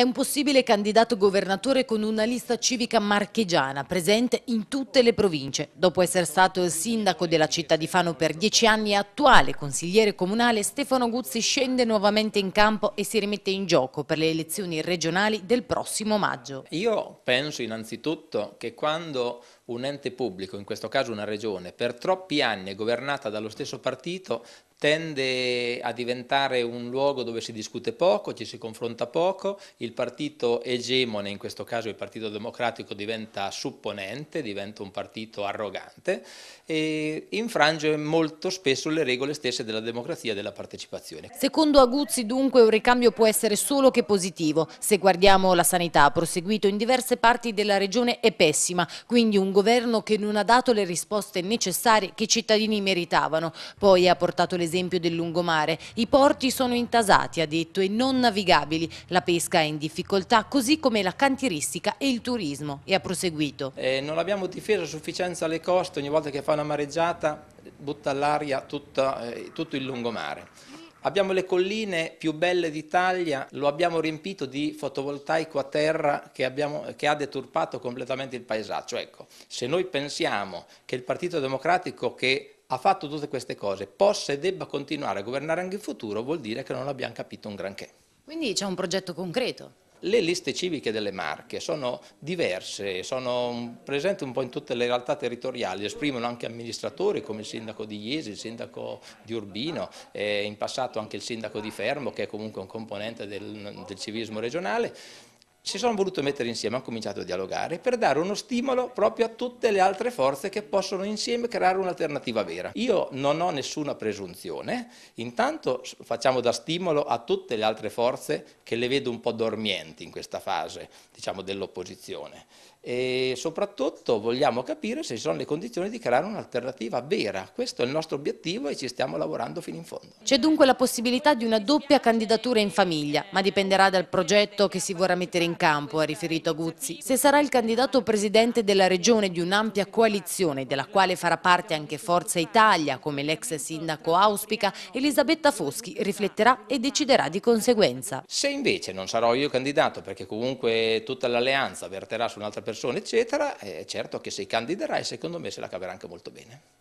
È un possibile candidato governatore con una lista civica marchigiana presente in tutte le province. Dopo essere stato il sindaco della città di Fano per dieci anni e attuale consigliere comunale, Stefano Guzzi scende nuovamente in campo e si rimette in gioco per le elezioni regionali del prossimo maggio. Io penso innanzitutto che quando un ente pubblico, in questo caso una regione, per troppi anni è governata dallo stesso partito, tende a diventare un luogo dove si discute poco, ci si confronta poco, il partito egemone, in questo caso il Partito Democratico, diventa supponente, diventa un partito arrogante e infrange molto spesso le regole stesse della democrazia e della partecipazione. Secondo Aguzzi dunque un ricambio può essere solo che positivo. Se guardiamo la sanità, proseguito in diverse parti della regione è pessima, quindi un governo che non ha dato le risposte necessarie che i cittadini meritavano. Poi ha portato l'esempio esempio del lungomare. I porti sono intasati, ha detto, e non navigabili. La pesca è in difficoltà, così come la cantieristica e il turismo. E ha proseguito. Eh, non abbiamo difeso a sufficienza le coste, ogni volta che fa una mareggiata butta all'aria eh, tutto il lungomare. Abbiamo le colline più belle d'Italia, lo abbiamo riempito di fotovoltaico a terra che, abbiamo, che ha deturpato completamente il paesaggio. Ecco, se noi pensiamo che il Partito Democratico che ha fatto tutte queste cose, possa e debba continuare a governare anche in futuro, vuol dire che non abbiamo capito un granché. Quindi c'è un progetto concreto? Le liste civiche delle Marche sono diverse, sono presenti un po' in tutte le realtà territoriali, esprimono anche amministratori come il sindaco di Iesi, il sindaco di Urbino, in passato anche il sindaco di Fermo che è comunque un componente del, del civismo regionale si sono voluto mettere insieme, hanno cominciato a dialogare per dare uno stimolo proprio a tutte le altre forze che possono insieme creare un'alternativa vera. Io non ho nessuna presunzione, intanto facciamo da stimolo a tutte le altre forze che le vedo un po' dormienti in questa fase diciamo, dell'opposizione e soprattutto vogliamo capire se ci sono le condizioni di creare un'alternativa vera, questo è il nostro obiettivo e ci stiamo lavorando fino in fondo. C'è dunque la possibilità di una doppia candidatura in famiglia, ma dipenderà dal progetto che si vorrà mettere in in campo, ha riferito Guzzi. Se sarà il candidato presidente della regione di un'ampia coalizione, della quale farà parte anche Forza Italia, come l'ex sindaco auspica, Elisabetta Foschi rifletterà e deciderà di conseguenza. Se invece non sarò io candidato, perché comunque tutta l'alleanza verterà su un'altra persona, eccetera, è eh, certo che se candiderà e secondo me se la caverà anche molto bene.